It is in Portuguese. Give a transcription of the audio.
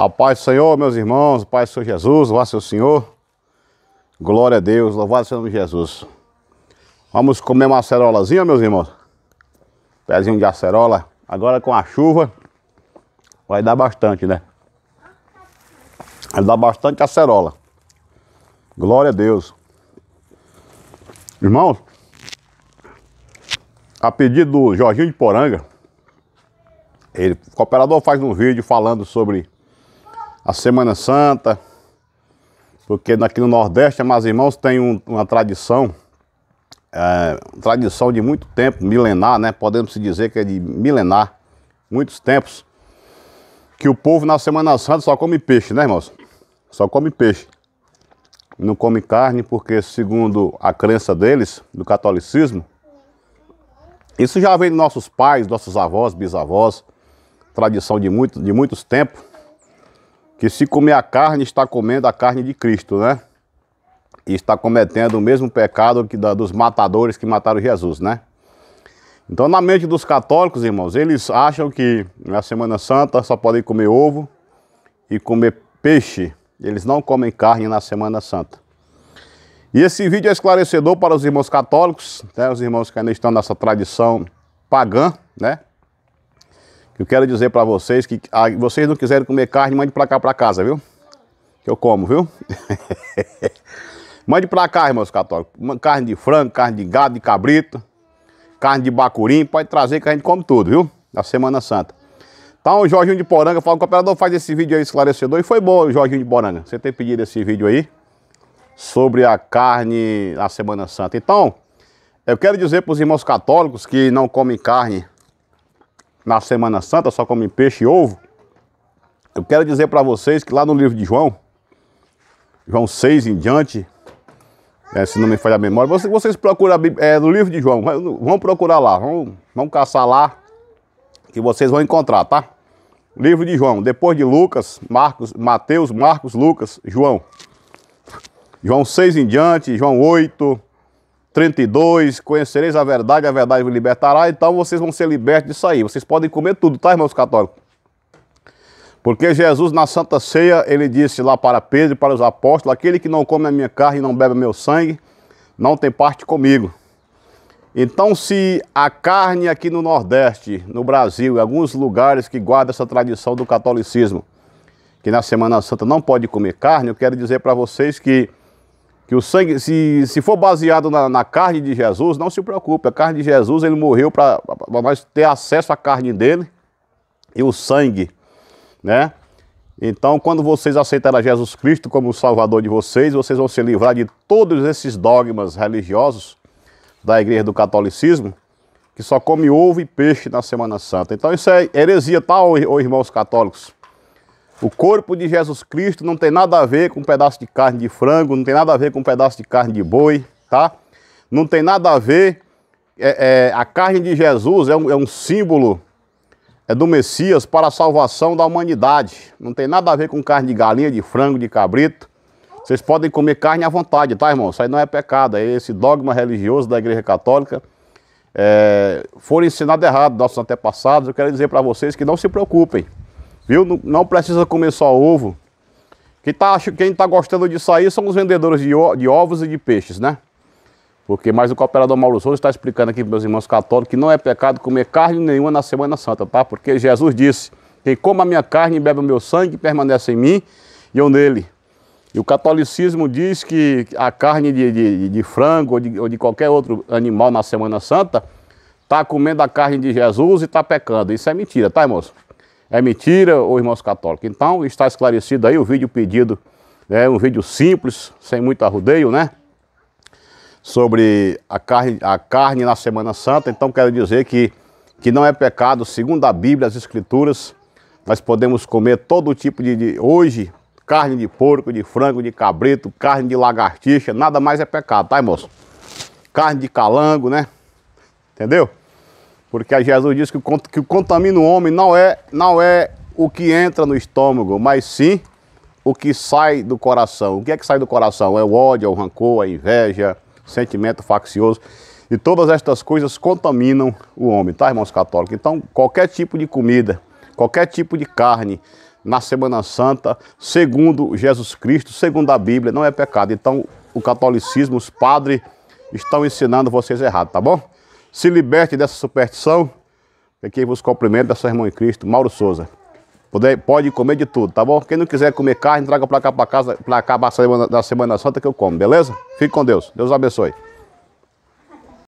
A paz do Senhor, meus irmãos, a paz do Senhor Jesus, vá seu Senhor. Glória a Deus, louvado seja o nome de Jesus. Vamos comer uma acerolazinha, meus irmãos. Pezinho de acerola. Agora com a chuva, vai dar bastante, né? Vai dar bastante acerola. Glória a Deus. Irmãos, a pedido do Jorginho de Poranga, ele, o cooperador faz um vídeo falando sobre a Semana Santa, porque aqui no Nordeste, meus irmãos, tem um, uma tradição, é, tradição de muito tempo, milenar, né? Podemos dizer que é de milenar, muitos tempos, que o povo na Semana Santa só come peixe, né, irmãos? Só come peixe. Não come carne, porque segundo a crença deles, do catolicismo, isso já vem de nossos pais, nossos avós, bisavós, tradição de, muito, de muitos tempos que se comer a carne, está comendo a carne de Cristo, né? E está cometendo o mesmo pecado que da, dos matadores que mataram Jesus, né? Então, na mente dos católicos, irmãos, eles acham que na Semana Santa só podem comer ovo e comer peixe. Eles não comem carne na Semana Santa. E esse vídeo é esclarecedor para os irmãos católicos, né? os irmãos que ainda estão nessa tradição pagã, né? Eu quero dizer para vocês que ah, vocês não quiserem comer carne, mande para cá para casa, viu? Que eu como, viu? mande para cá, irmãos católicos. Carne de frango, carne de gado, de cabrito, carne de bacurim, pode trazer que a gente come tudo, viu? Na Semana Santa. Então, tá o Jorginho de Poranga falou que o operador faz esse vídeo aí esclarecedor. E foi bom, Jorginho de Poranga, você ter pedido esse vídeo aí sobre a carne na Semana Santa. Então, eu quero dizer para os irmãos católicos que não comem carne na Semana Santa só comem peixe e ovo, eu quero dizer para vocês que lá no livro de João, João 6 em diante, é, se não me falha a memória, vocês, vocês procuram é, no livro de João, vão procurar lá, vão, vão caçar lá, que vocês vão encontrar, tá? Livro de João, depois de Lucas, Marcos, Mateus, Marcos, Lucas, João. João 6 em diante, João 8, 32, conhecereis a verdade, a verdade vos libertará, então vocês vão ser libertos disso aí. Vocês podem comer tudo, tá, irmãos católicos? Porque Jesus, na Santa Ceia, ele disse lá para Pedro e para os apóstolos: Aquele que não come a minha carne e não bebe meu sangue, não tem parte comigo. Então, se a carne aqui no Nordeste, no Brasil, em alguns lugares que guardam essa tradição do catolicismo, que na Semana Santa não pode comer carne, eu quero dizer para vocês que que o sangue, se, se for baseado na, na carne de Jesus, não se preocupe. A carne de Jesus, ele morreu para nós ter acesso à carne dele e o sangue, né? Então, quando vocês aceitarem Jesus Cristo como o Salvador de vocês, vocês vão se livrar de todos esses dogmas religiosos da Igreja do Catolicismo, que só come ovo e peixe na Semana Santa. Então, isso é heresia, tá, ô irmãos católicos? O corpo de Jesus Cristo não tem nada a ver com um pedaço de carne de frango, não tem nada a ver com um pedaço de carne de boi, tá? Não tem nada a ver. É, é, a carne de Jesus é um, é um símbolo é do Messias para a salvação da humanidade. Não tem nada a ver com carne de galinha, de frango, de cabrito. Vocês podem comer carne à vontade, tá, irmão? Isso aí não é pecado. É esse dogma religioso da Igreja Católica é, ensinado ensinados errado, nossos antepassados. Eu quero dizer para vocês que não se preocupem. Viu? Não, não precisa comer só ovo. Quem está quem tá gostando disso aí são os vendedores de, de ovos e de peixes, né? Porque mais o cooperador Mauro Souza está explicando aqui para meus irmãos católicos que não é pecado comer carne nenhuma na Semana Santa, tá? Porque Jesus disse, quem come a minha carne e bebe o meu sangue permanece em mim e eu nele. E o catolicismo diz que a carne de, de, de frango ou de, ou de qualquer outro animal na Semana Santa está comendo a carne de Jesus e está pecando. Isso é mentira, tá, moço? é mentira ou irmãos católicos. Então, está esclarecido aí o vídeo pedido, é um vídeo simples, sem muito arrudeio, né? Sobre a carne, a carne na Semana Santa. Então, quero dizer que, que não é pecado, segundo a Bíblia, as Escrituras, nós podemos comer todo tipo de, de hoje, carne de porco, de frango, de cabrito, carne de lagartixa, nada mais é pecado, tá, irmãos? Carne de calango, né? Entendeu? Porque Jesus disse que o que contamina o homem não é, não é o que entra no estômago, mas sim o que sai do coração. O que é que sai do coração? É o ódio, é o rancor, é a inveja, sentimento faccioso. E todas estas coisas contaminam o homem, tá, irmãos católicos? Então, qualquer tipo de comida, qualquer tipo de carne na Semana Santa, segundo Jesus Cristo, segundo a Bíblia, não é pecado. Então, o catolicismo, os padres estão ensinando vocês errado, tá bom? se liberte dessa superstição. E aqui vos cumprimento da sua irmã em Cristo, Mauro Souza. Pode, pode comer de tudo, tá bom? Quem não quiser comer carne, traga para cá para casa, para acabar a semana, da semana Santa que eu como, beleza? Fique com Deus. Deus abençoe.